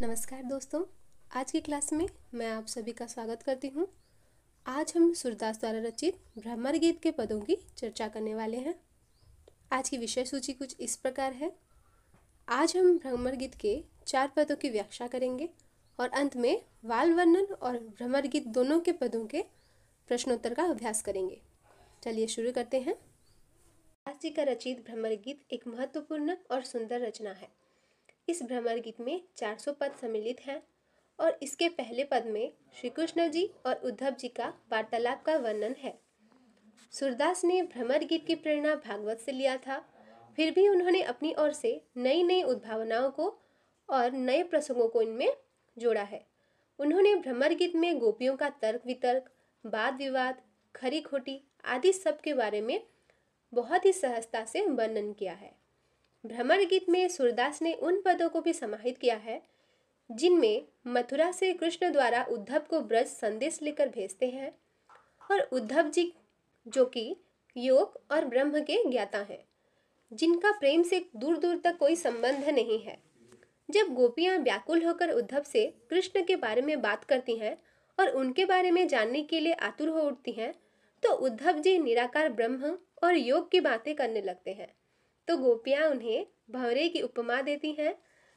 नमस्कार दोस्तों आज की क्लास में मैं आप सभी का स्वागत करती हूँ आज हम सूरदास द्वारा रचित भ्रमर गीत के पदों की चर्चा करने वाले हैं आज की विषय सूची कुछ इस प्रकार है आज हम भ्रमर गीत के चार पदों की व्याख्या करेंगे और अंत में वाल वर्णन और भ्रमर गीत दोनों के पदों के प्रश्नोत्तर का अभ्यास करेंगे चलिए शुरू करते हैं दास जी का रचित भ्रमर गीत एक महत्वपूर्ण और सुंदर रचना है इस भ्रमर गीत में चार सौ पद सम्मिलित हैं और इसके पहले पद में श्री कृष्ण जी और उद्धव जी का वार्तालाप का वर्णन है सूरदास ने भ्रमर गीत की प्रेरणा भागवत से लिया था फिर भी उन्होंने अपनी ओर से नई नई उद्भावनाओं को और नए प्रसंगों को इनमें जोड़ा है उन्होंने भ्रमर गीत में गोपियों का तर्क वितर्क वाद विवाद खरी खोटी आदि सब के बारे में बहुत ही सहजता से वर्णन किया है भ्रमर गीत में सूरदास ने उन पदों को भी समाहित किया है जिनमें मथुरा से कृष्ण द्वारा उद्धव को ब्रज संदेश लेकर भेजते हैं और उद्धव जी जो कि योग और ब्रह्म के ज्ञाता हैं जिनका प्रेम से दूर दूर तक कोई संबंध नहीं है जब गोपियाँ व्याकुल होकर उद्धव से कृष्ण के बारे में बात करती हैं और उनके बारे में जानने के लिए आतुर हो उठती हैं तो उद्धव जी निराकार ब्रह्म और योग की बातें करने लगते हैं तो गोपियाँ उन्हें भंवरे की उपमा देती हैं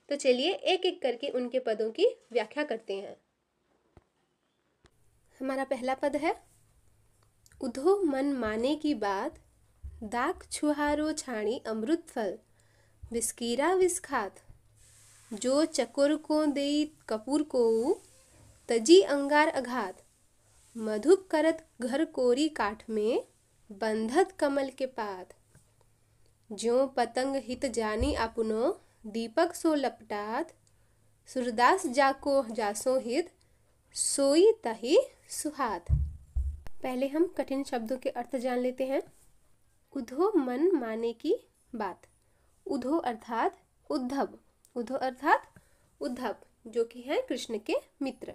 तो चलिए एक एक करके उनके पदों की व्याख्या करते हैं हमारा पहला पद है उधो मन माने की बात दाग छुहारो छाणी अमृत फल विस्कीरा विस्खात जो चकुर को दे कपूर को तजी अंगार अघात मधुप करत घर कोरी काठ में बंधत कमल के पात जो पतंग हित जानी अपनो दीपक सो लपटात सूरदास जाको जासो हित सोई तही सुहात पहले हम कठिन शब्दों के अर्थ जान लेते हैं उधो मन माने की बात उधो अर्थात उद्धव उधो अर्थात उद्धव जो कि है कृष्ण के मित्र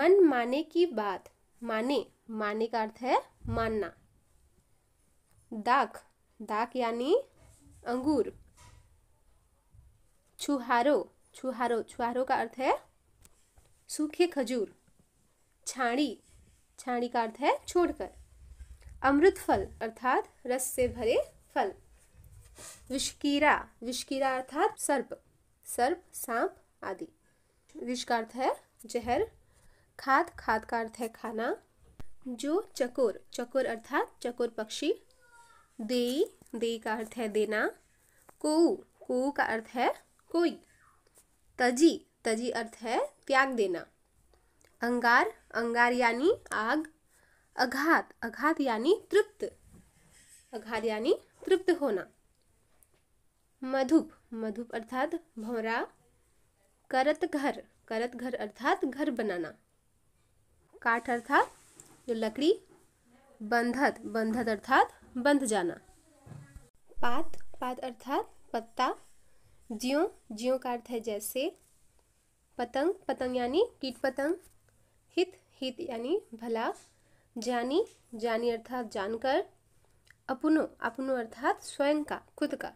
मन माने की बात माने माने का अर्थ है मानना दाख दाक यानी अंगूर छुहारो छुहारो छुहारो का अर्थ है सूखे खजूर छाणी छाणी का अर्थ है छोड़कर अमृत फल अर्थात रस से भरे फल विषकीरा विषकीरा अर्थात सर्प सर्प सांप आदि विष का अर्थ है जहर खाद खाद का अर्थ है खाना जो चकोर चकोर अर्थात चकोर पक्षी दे दे का अर्थ है देना को को का अर्थ है कोई तजी तजी अर्थ है त्याग देना अंगार अंगार यानी आग अघात अघात यानी तृप्त अघात यानी तृप्त होना मधुप मधुप अर्थात भौरा करत घर करत घर अर्थात घर बनाना काठ अर्थात जो लकड़ी बंधत बंधत अर्थात बंध जाना पात पात अर्थात पत्ता ज्यो ज्यो का अर्थ है जैसे पतंग पतंग यानी कीट पतंग हित हित यानी भला जानी जानी अर्थात जानकर अपनो अपनो अर्थात स्वयं का खुद का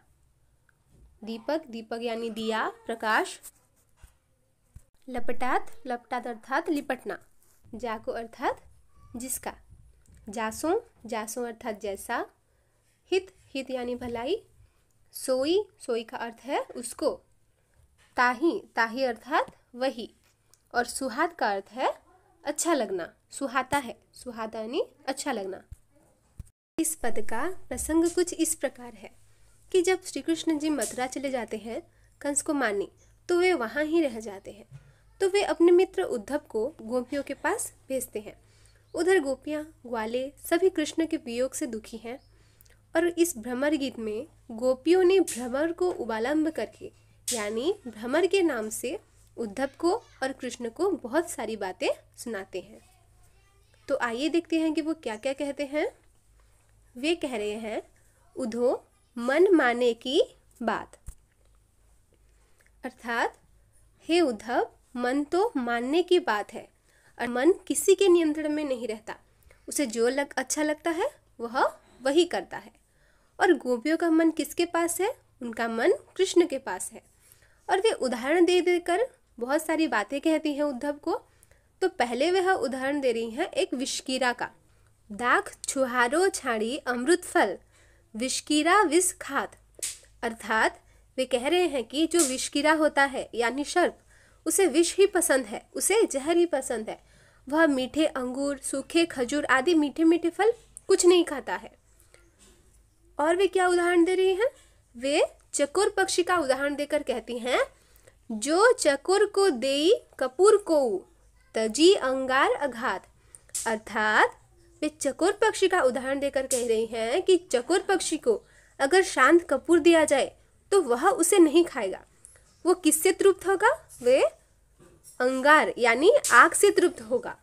दीपक दीपक यानी दिया प्रकाश लपटात लपटात अर्थात लिपटना जाको अर्थात जिसका जासों जासों अर्थात जैसा हित हित यानी भलाई सोई सोई का अर्थ है उसको ताही ताही अर्थात वही और सुहाद का अर्थ है अच्छा लगना सुहाता है सुहाता यानी अच्छा लगना इस पद का प्रसंग कुछ इस प्रकार है कि जब श्री कृष्ण जी मथुरा चले जाते हैं कंस को मारने तो वे वहाँ ही रह जाते हैं तो वे अपने मित्र उद्धव को गोपियों के पास भेजते हैं उधर गोपियाँ ग्वाले सभी कृष्ण के वियोग से दुखी हैं और इस भ्रमर गीत में गोपियों ने भ्रमर को उबालंब करके यानी भ्रमर के नाम से उद्धव को और कृष्ण को बहुत सारी बातें सुनाते हैं तो आइए देखते हैं कि वो क्या क्या कहते हैं वे कह रहे हैं उधो मन माने की बात अर्थात हे उद्धव मन तो मानने की बात है और मन किसी के नियंत्रण में नहीं रहता उसे जो लग अच्छा लगता है वह वही करता है और गोपियों का मन किसके पास है उनका मन कृष्ण के पास है और वे उदाहरण दे देकर बहुत सारी बातें कहती हैं उद्धव को तो पहले वह उदाहरण दे रही हैं एक विश्कीरा का दाख छुहारो छाड़ी अमृत फल विश्कीरा विष खात अर्थात वे कह रहे हैं कि जो विश्किरा होता है यानी सर्प उसे विष ही पसंद है उसे जहर ही पसंद है वह मीठे अंगूर सूखे खजूर आदि मीठे मीठे फल कुछ नहीं खाता है और वे क्या उदाहरण दे रही हैं वे चकुर पक्षी का उदाहरण देकर कहती हैं जो चकुर को देई कपूर को तजी अंगार अघात अर्थात वे चकुर पक्षी का उदाहरण देकर कह रही हैं कि चकुर पक्षी को अगर शांत कपूर दिया जाए तो वह उसे नहीं खाएगा वो किससे तृप्त होगा वे अंगार यानी आग से तृप्त होगा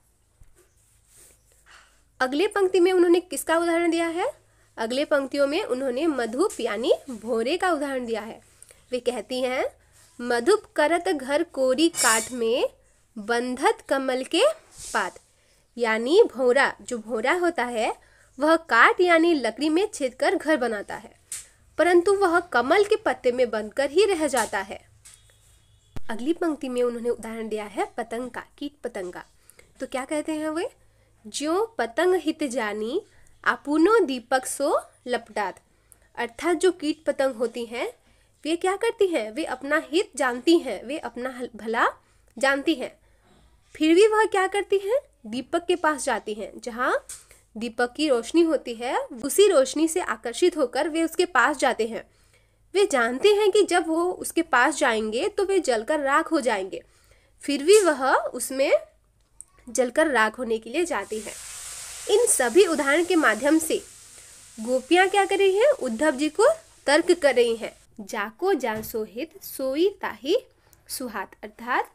अगले पंक्ति में उन्होंने किसका उदाहरण दिया है अगले पंक्तियों में उन्होंने मधुप यानी भोरे का उदाहरण दिया है वे कहती हैं मधुप करत घर कोरी काठ में बंधत कमल के पात यानी भोरा जो भोरा होता है वह काट यानी लकड़ी में छेद कर घर बनाता है परंतु वह कमल के पत्ते में बंधकर ही रह जाता है अगली पंक्ति में उन्होंने उदाहरण दिया है पतंग का कीट पतंग का तो क्या कहते हैं वे जो पतंग हित जानी आपुनो दीपक सो लपटात अर्थात जो कीट पतंग होती हैं वे क्या करती हैं वे अपना हित जानती हैं वे अपना भला जानती हैं फिर भी वह क्या करती हैं दीपक के पास जाती हैं जहाँ दीपक की रोशनी होती है उसी रोशनी से आकर्षित होकर वे उसके पास जाते हैं वे जानते हैं कि जब वो उसके पास जाएंगे तो वे जलकर राख हो जाएंगे फिर भी वह उसमें जलकर राख होने के लिए जाती है इन सभी उदाहरण के माध्यम से गोपियाँ क्या कर रही हैं उद्धव जी को तर्क कर रही हैं जाको जान सोहित सोई ताही सुहात अर्थात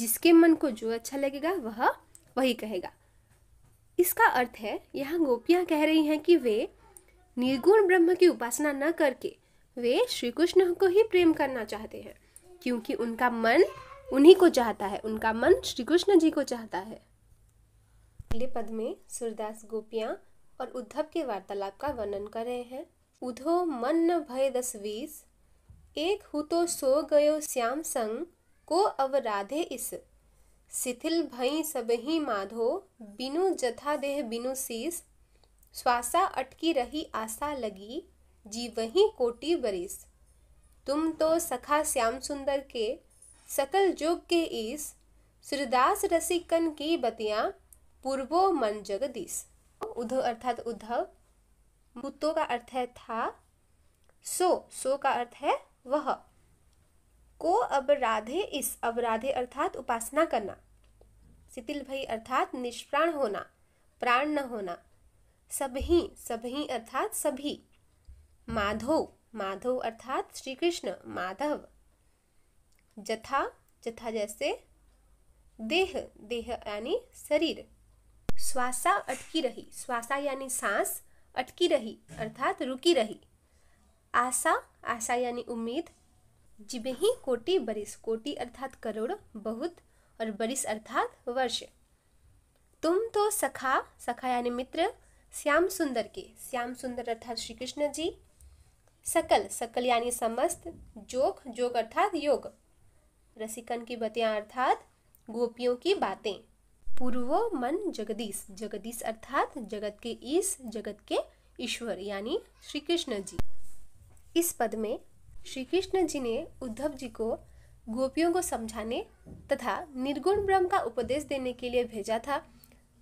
जिसके मन को जो अच्छा लगेगा वह वही कहेगा इसका अर्थ है यहाँ गोपियाँ कह रही हैं कि वे निर्गुण ब्रह्म की उपासना न करके वे श्री कृष्ण को ही प्रेम करना चाहते हैं क्योंकि उनका मन उन्हीं को चाहता है उनका मन श्री कृष्ण जी को चाहता है अगले पद में सूरदास गोपियाँ और उद्धव के वार्तालाप का वर्णन कर रहे हैं उधो मन न भय दस बीस एक हु तो सो गयो श्याम संग को अवराधे इस शिथिल भई सब ही माधो बिनु जथा देह बिनु शीस श्वासा अटकी रही आशा लगी जी वही कोटि बरिस तुम तो सखा श्याम सुंदर के सकल जोग के ईस सुरदास रसिकन की बतिया पूर्वो मन जगदीश उद्धव अर्थात उद्धव भूतो का अर्थ है था सो सो का अर्थ है वह को अब राधे इस अब राधे अर्थात उपासना करना शिथिल भई अर्थात निष्प्राण होना प्राण न होना सभी सभी अर्थात सभी माधव माधव अर्थात श्री कृष्ण माधव जथा जथा जैसे देह देह यानी शरीर श्वासा अटकी रही श्वासा यानी सांस अटकी रही अर्थात रुकी रही आशा आशा यानी उम्मीद ही कोटि बरिस कोटि अर्थात करोड़ बहुत और बरिस अर्थात वर्ष तुम तो सखा सखा यानी मित्र श्याम सुंदर के श्याम सुंदर अर्थात श्री कृष्ण जी सकल सकल यानी समस्त जोक जोग अर्थात योग रसिकन की बतिया अर्थात गोपियों की बातें पूर्वो मन जगदीश जगदीश अर्थात जगत के ईश जगत के ईश्वर यानी श्री कृष्ण जी इस पद में श्री कृष्ण जी ने उद्धव जी को गोपियों को समझाने तथा निर्गुण ब्रह्म का उपदेश देने के लिए भेजा था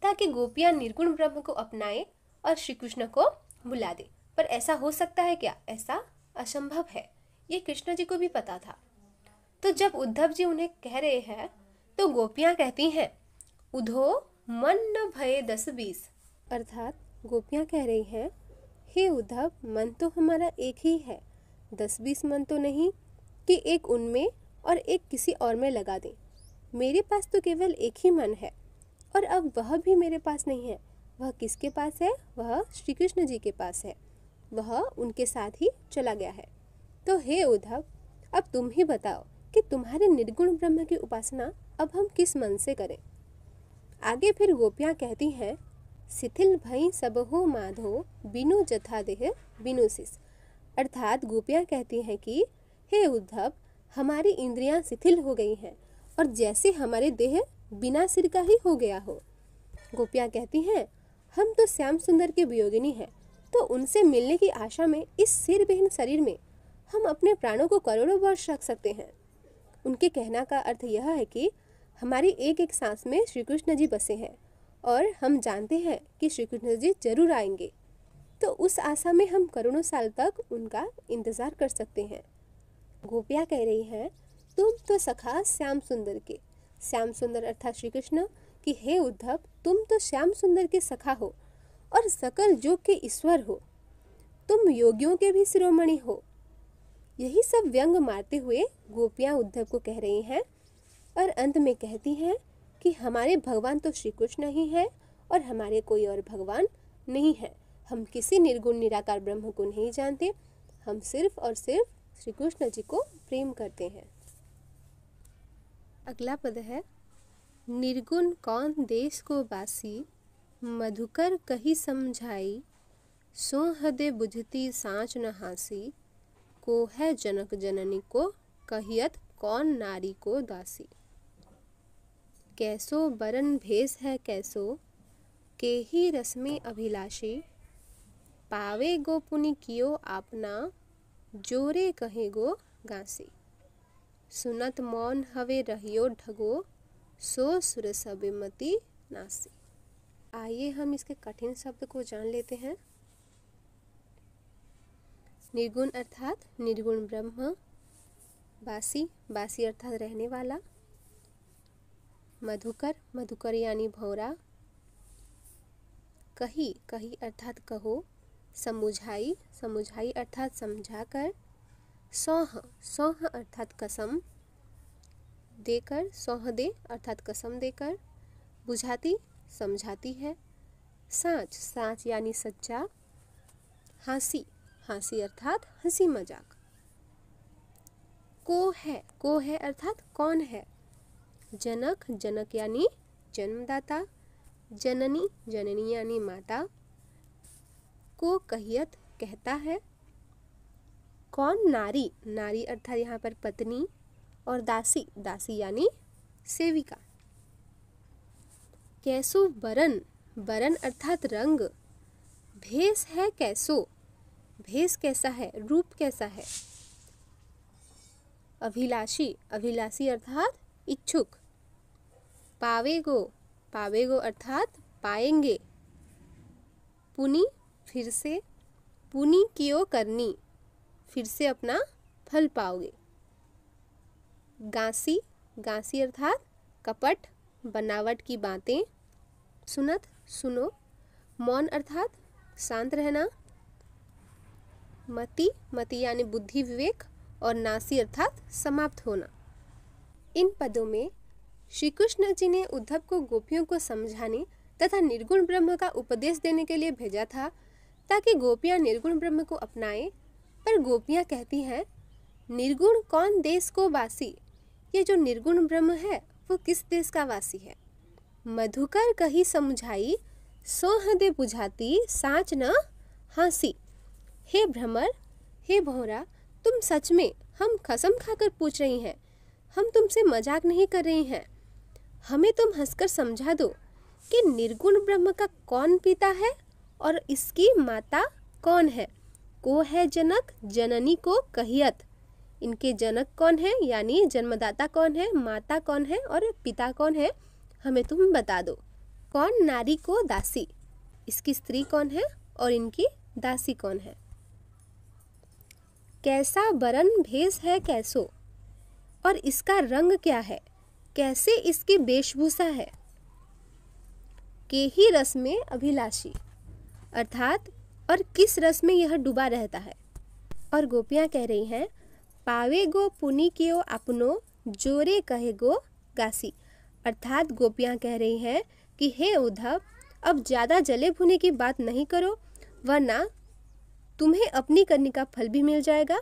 ताकि गोपियां निर्गुण ब्रह्म को अपनाएं और श्री कृष्ण को बुला दें पर ऐसा हो सकता है क्या ऐसा असंभव है ये कृष्ण जी को भी पता था तो जब उद्धव जी उन्हें कह रहे हैं तो गोपियाँ कहती हैं उधो मन न भय दस बीस अर्थात गोपियाँ कह रही हैं हे उद्धव मन तो हमारा एक ही है दस बीस मन तो नहीं कि एक उनमें और एक किसी और में लगा दें मेरे पास तो केवल एक ही मन है और अब वह भी मेरे पास नहीं है वह किसके पास है वह श्री कृष्ण जी के पास है वह उनके साथ ही चला गया है तो हे उद्धव अब तुम ही बताओ कि तुम्हारे निर्गुण ब्रह्म की उपासना अब हम किस मन से करें आगे फिर गोपियाँ कहती हैं शिथिल भई सबहो माधो बिनु जथा देह बिनु शिष अर्थात गोपियाँ कहती हैं कि हे उद्धव हमारी इंद्रियाँ शिथिल हो गई हैं और जैसे हमारे देह बिना सिर का ही हो गया हो गोपियाँ कहती हैं हम तो श्याम सुंदर के वियोगिनी हैं तो उनसे मिलने की आशा में इस सिरविहीन शरीर में हम अपने प्राणों को करोड़ों वर्ष रख सकते हैं उनके कहना का अर्थ यह है कि हमारी एक एक सांस में श्री कृष्ण जी बसे हैं और हम जानते हैं कि श्री कृष्ण जी जरूर आएंगे तो उस आशा में हम करोड़ों साल तक उनका इंतज़ार कर सकते हैं गोपिया कह रही हैं तुम तो सखा श्याम सुंदर के श्याम सुंदर अर्थात श्री कृष्ण कि हे उद्धव तुम तो श्याम सुंदर के सखा हो और सकल जो के ईश्वर हो तुम योगियों के भी शिरोमणि हो यही सब व्यंग मारते हुए गोपियाँ उद्धव को कह रही हैं और अंत में कहती हैं कि हमारे भगवान तो श्री कृष्ण ही हैं और हमारे कोई और भगवान नहीं है हम किसी निर्गुण निराकार ब्रह्म को नहीं जानते हम सिर्फ और सिर्फ श्री कृष्ण जी को प्रेम करते हैं अगला पद है निर्गुण कौन देश को बासी मधुकर कही समझाई सो हदे बुझती सांच नहासी को है जनक जननी को कहियत कौन नारी को दासी कैसो बरन भेस है कैसो के ही रस्मी अभिलाषी पावे गो पुनि कियो आपना जोरे कहे गो गासी सुनत मौन हवे रहियो ढगो सो सुर मती नासी आइए हम इसके कठिन शब्द को जान लेते हैं निर्गुण अर्थात निर्गुण ब्रह्म बासी बासी अर्थात रहने वाला मधुकर मधुकर यानी भौरा कही कही अर्थात कहो समुझाई समुझाई अर्थात समझाकर सौह सौह अर्थात कसम देकर सौह दे अर्थात कसम देकर बुझाती समझाती है साँच साँच यानी सच्चा हंसी हंसी अर्थात हंसी मजाक को है को है अर्थात कौन है जनक जनक यानी जन्मदाता जननी जननी यानी माता को कहियत कहता है कौन नारी नारी अर्थात यहाँ पर पत्नी और दासी दासी यानी सेविका कैसो बरन बरन अर्थात रंग भेस है कैसो भेस कैसा है रूप कैसा है अभिलाषी अभिलाषी अर्थात इच्छुक पावेगो पावेगो अर्थात पाएंगे पुनी फिर से पुनी कियो करनी फिर से अपना फल पाओगे गांसी गांसी अर्थात कपट बनावट की बातें सुनत सुनो मौन अर्थात शांत रहना मति मति यानी बुद्धि विवेक और नासी अर्थात समाप्त होना इन पदों में श्री कृष्ण जी ने उद्धव को गोपियों को समझाने तथा निर्गुण ब्रह्म का उपदेश देने के लिए भेजा था ताकि गोपियाँ निर्गुण ब्रह्म को अपनाएं पर गोपियाँ कहती हैं निर्गुण कौन देश को वासी ये जो निर्गुण ब्रह्म है वो किस देश का वासी है मधुकर कही समझाई सोहदे बुझाती साँच न हंसी हे भ्रमर हे भोरा तुम सच में हम खसम खाकर पूछ रही हैं हम तुमसे मजाक नहीं कर रही हैं हमें तुम हंसकर समझा दो कि निर्गुण ब्रह्म का कौन पिता है और इसकी माता कौन है को है जनक जननी को कहियत इनके जनक कौन है यानी जन्मदाता कौन है माता कौन है और पिता कौन है हमें तुम बता दो कौन नारी को दासी इसकी स्त्री कौन है और इनकी दासी कौन है कैसा बरन भेस है कैसो और इसका रंग क्या है कैसे इसकी वेशभूषा है के ही रस में अभिलाषी अर्थात और किस रस में यह डूबा रहता है और गोपियां कह रही हैं पावे गो पुनि कियो अपनो जोरे कहे गो गासी अर्थात गोपियाँ कह रही हैं कि हे उद्धव अब ज़्यादा जले भुने की बात नहीं करो वरना तुम्हें अपनी करने का फल भी मिल जाएगा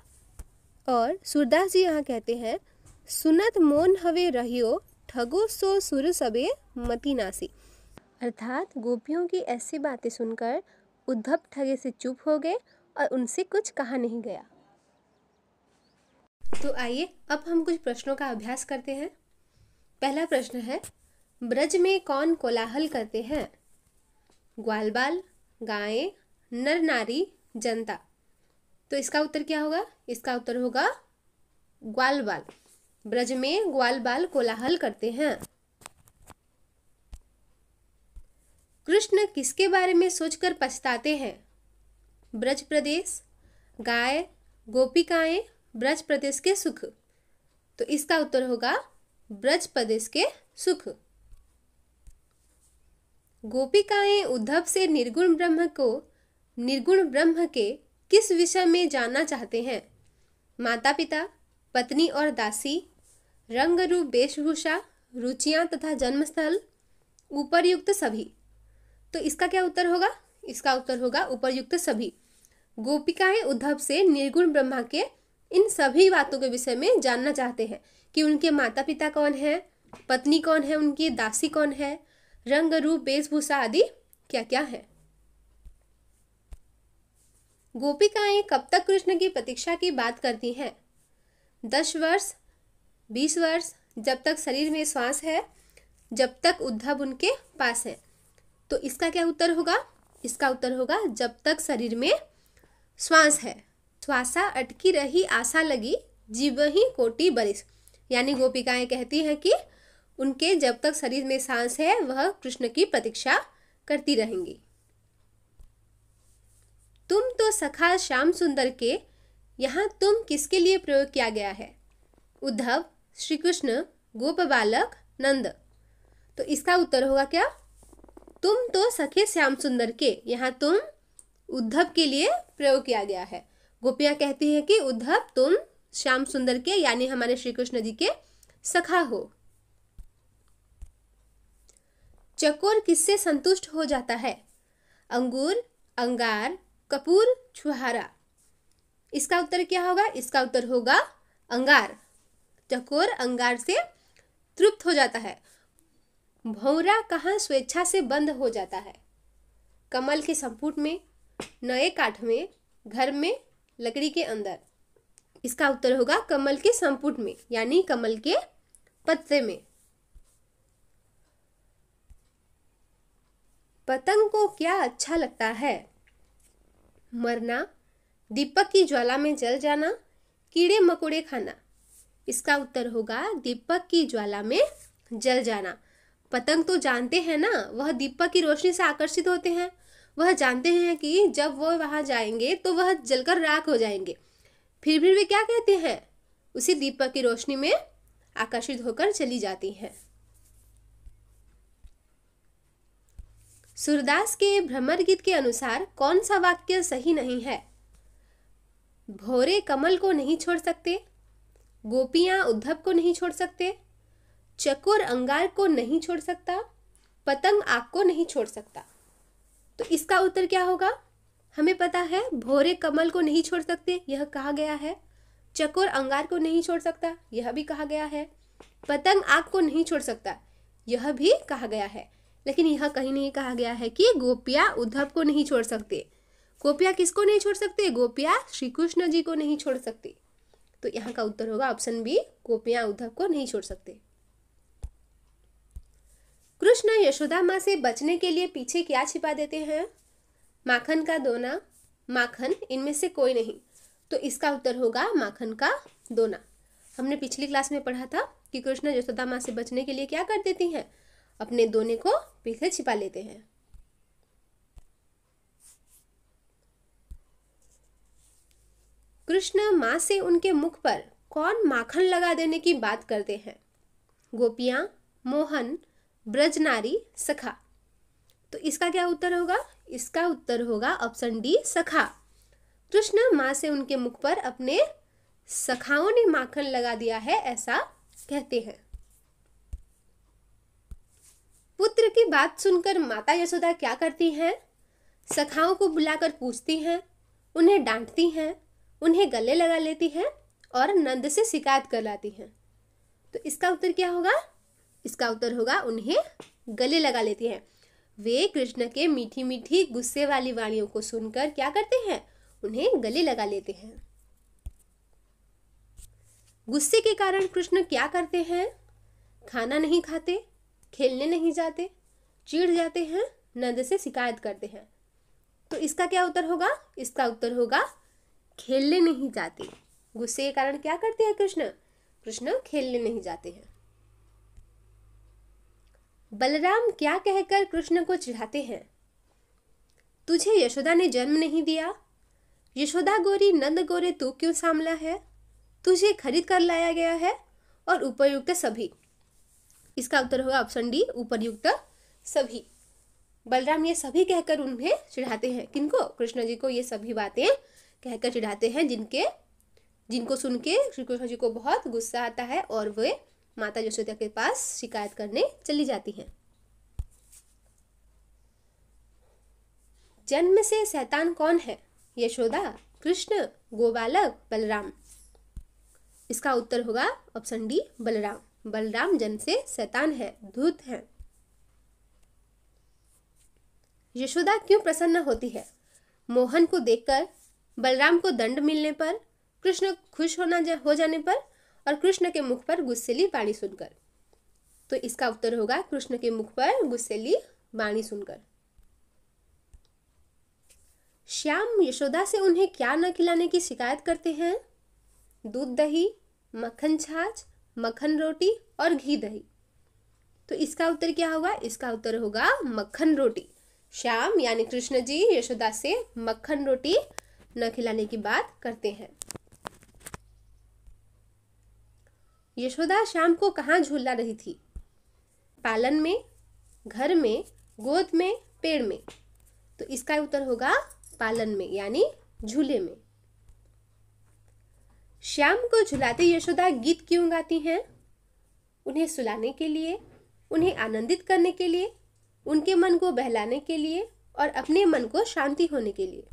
और सूरदास जी यहाँ कहते हैं सुनत मोन हवे रहियो ठगो सो सुर सबे मती नासी अर्थात गोपियों की ऐसी बातें सुनकर उद्धव ठगे से चुप हो गए और उनसे कुछ कहा नहीं गया तो आइए अब हम कुछ प्रश्नों का अभ्यास करते हैं पहला प्रश्न है ब्रज में कौन कोलाहल करते हैं ग्वालबाल गाय नर नारी जनता तो इसका उत्तर क्या होगा इसका उत्तर होगा ग्वालबाल ब्रज में ग्वालबाल कोलाहल करते हैं कृष्ण किसके बारे में सोचकर पछताते हैं ब्रज प्रदेश गाय गोपिकाएं ब्रज प्रदेश के सुख तो इसका उत्तर होगा ब्रज प्रदेश के सुख गोपिकाएं उद्धव से निर्गुण ब्रह्म को निर्गुण ब्रह्म के किस विषय में जानना चाहते हैं माता पिता पत्नी और दासी रंग रूप वेशभूषा रुचियां तथा जन्मस्थल उपरयुक्त सभी तो इसका क्या उत्तर होगा इसका उत्तर होगा उपरयुक्त सभी गोपिकाएं उद्धव से निर्गुण ब्रह्मा के इन सभी बातों के विषय में जानना चाहते हैं कि उनके माता पिता कौन है पत्नी कौन है उनकी दासी कौन है रंग रूप वेशभूषा आदि क्या क्या है गोपिकाएं कब तक कृष्ण की प्रतीक्षा की बात करती हैं दस वर्ष बीस वर्ष जब तक शरीर में श्वास है जब तक उद्धव उनके पास है तो इसका क्या उत्तर होगा इसका उत्तर होगा जब तक शरीर में श्वास है श्वासा अटकी रही आशा लगी जीव ही कोटि बरिश यानी गोपिकाएं कहती हैं कि उनके जब तक शरीर में सांस है वह कृष्ण की प्रतीक्षा करती रहेंगी तुम तो सखा श्याम सुंदर के यहाँ तुम किसके लिए प्रयोग किया गया है उद्धव श्री कृष्ण गोप बालक नंद तो इसका उत्तर होगा क्या तुम तो सखे श्याम सुंदर के यहाँ तुम उद्धव के लिए प्रयोग किया गया है गोपियाँ कहती हैं कि उद्धव तुम श्याम सुंदर के यानी हमारे श्री कृष्ण जी के सखा हो चकोर किससे संतुष्ट हो जाता है अंगूर अंगार कपूर छुहारा इसका उत्तर क्या होगा इसका उत्तर होगा अंगार चकोर अंगार से तृप्त हो जाता है भौरा कहाँ स्वेच्छा से बंद हो जाता है कमल के संपुट में नए काठ में घर में लकड़ी के अंदर इसका उत्तर होगा कमल के संपुट में यानी कमल के पत्ते में पतंग को क्या अच्छा लगता है मरना दीपक की ज्वाला में जल जाना कीड़े मकोड़े खाना इसका उत्तर होगा दीपक की ज्वाला में जल जाना पतंग तो जानते हैं ना वह दीपक की रोशनी से आकर्षित होते हैं वह जानते हैं कि जब वह वहां जाएंगे तो वह जलकर राख हो जाएंगे फिर भी वे क्या कहते हैं उसी दीपक की रोशनी में आकर्षित होकर चली जाती हैं सूरदास के भ्रमर गीत के अनुसार कौन सा वाक्य सही नहीं है भोरे कमल को नहीं छोड़ सकते गोपियां उद्धव को नहीं छोड़ सकते चकोर अंगार को नहीं छोड़ सकता पतंग आग को नहीं छोड़ सकता तो इसका उत्तर क्या होगा हमें पता है भोरे कमल को नहीं छोड़ सकते यह कहा गया है चकोर अंगार को नहीं छोड़ सकता यह भी कहा गया है पतंग आग को नहीं छोड़ सकता यह भी कहा गया है लेकिन यह कहीं नहीं कहा गया है कि गोपिया उद्धव को नहीं छोड़ सकते गोपिया किसको नहीं छोड़ सकते गोपिया श्री कृष्ण जी को नहीं छोड़ सकते तो यहाँ का उत्तर होगा ऑप्शन बी गोपिया उद्धव को नहीं छोड़ सकते कृष्ण यशोदा माँ से बचने के लिए पीछे क्या छिपा देते हैं माखन का दोना माखन इनमें से कोई नहीं तो इसका उत्तर होगा माखन का दोना हमने पिछली क्लास में पढ़ा था कि कृष्ण यशोदा माँ से बचने के लिए क्या कर देती हैं अपने दोने को पीछे छिपा लेते हैं कृष्ण माँ से उनके मुख पर कौन माखन लगा देने की बात करते हैं गोपियाँ मोहन ब्रजनारी सखा तो इसका क्या उत्तर होगा इसका उत्तर होगा ऑप्शन डी सखा कृष्ण माँ से उनके मुख पर अपने सखाओं ने माखन लगा दिया है ऐसा कहते हैं पुत्र की बात सुनकर माता यशोदा क्या करती हैं सखाओं को बुलाकर पूछती हैं उन्हें डांटती हैं उन्हें गले लगा लेती हैं और नंद से शिकायत कर लाती हैं तो इसका उत्तर क्या होगा इसका उत्तर होगा उन्हें गले लगा लेती हैं वे कृष्ण के मीठी मीठी गुस्से वाली वाणियों को सुनकर क्या करते हैं उन्हें गले लगा लेते हैं गुस्से के कारण कृष्ण क्या करते हैं खाना नहीं खाते खेलने नहीं जाते चिढ़ जाते हैं नंद से शिकायत करते हैं तो इसका क्या उत्तर होगा इसका उत्तर होगा खेलने नहीं जाते गुस्से के कारण क्या करते हैं कृष्ण कृष्ण खेलने नहीं जाते हैं बलराम क्या कहकर कृष्ण को चिढ़ाते हैं तुझे यशोदा ने जन्म नहीं दिया यशोदा गोरी नंद गोरे तू क्यों सामला है तुझे खरीद कर लाया गया है और उपयुक्त सभी इसका उत्तर होगा ऑप्शन डी उपयुक्त सभी बलराम ये सभी कहकर उन्हें चिढ़ाते हैं किनको कृष्ण जी को ये सभी बातें कहकर चिढ़ाते हैं जिनके जिनको सुन के श्री कृष्ण जी को बहुत गुस्सा आता है और वे माता यशोदा के पास शिकायत करने चली जाती हैं जन्म से शैतान कौन है यशोदा कृष्ण गोबालक बलराम इसका उत्तर होगा ऑप्शन डी बलराम बलराम जन्म से शैतान है धूत है यशोदा क्यों प्रसन्न होती है मोहन को देखकर बलराम को दंड मिलने पर कृष्ण खुश होना जा, हो जाने पर और कृष्ण के मुख पर गुस्सेली वाणी सुनकर तो इसका उत्तर होगा कृष्ण के मुख पर गुस्सेली वाणी सुनकर श्याम यशोदा से उन्हें क्या न खिलाने की शिकायत करते हैं दूध दही मक्खन छाछ मक्खन रोटी और घी दही तो इसका उत्तर क्या होगा इसका उत्तर होगा मक्खन रोटी श्याम यानी कृष्ण जी यशोदा से मक्खन रोटी न खिलाने की बात करते हैं यशोदा शाम को कहाँ झूला रही थी पालन में घर में गोद में पेड़ में तो इसका उत्तर होगा पालन में यानी झूले में श्याम को झुलाते यशोदा गीत क्यों गाती हैं उन्हें सुलाने के लिए उन्हें आनंदित करने के लिए उनके मन को बहलाने के लिए और अपने मन को शांति होने के लिए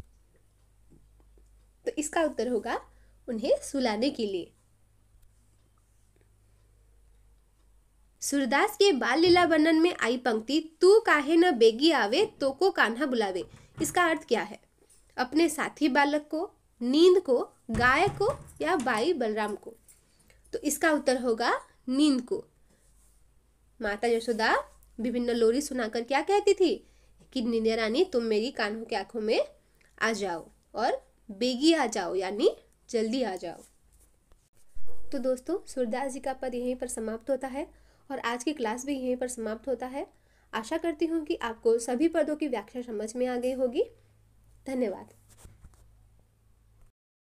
तो इसका उत्तर होगा उन्हें सुलाने के लिए सूरदास के बाल लीला वर्णन में आई पंक्ति तू काहे न बेगी आवे तो को कान्हा बुलावे इसका अर्थ क्या है अपने साथी बालक को नींद को गाय को या बाई बलराम को तो इसका उत्तर होगा नींद को माता यशोदा विभिन्न लोरी सुनाकर क्या कहती थी कि निंदा रानी तुम मेरी कान्हों की आंखों में आ जाओ और बेगी आ जाओ यानी जल्दी आ जाओ तो दोस्तों सूरदास जी का पद यहीं पर समाप्त होता है और आज की क्लास भी यहीं पर समाप्त होता है आशा करती हूँ कि आपको सभी पदों की व्याख्या समझ में आ गई होगी धन्यवाद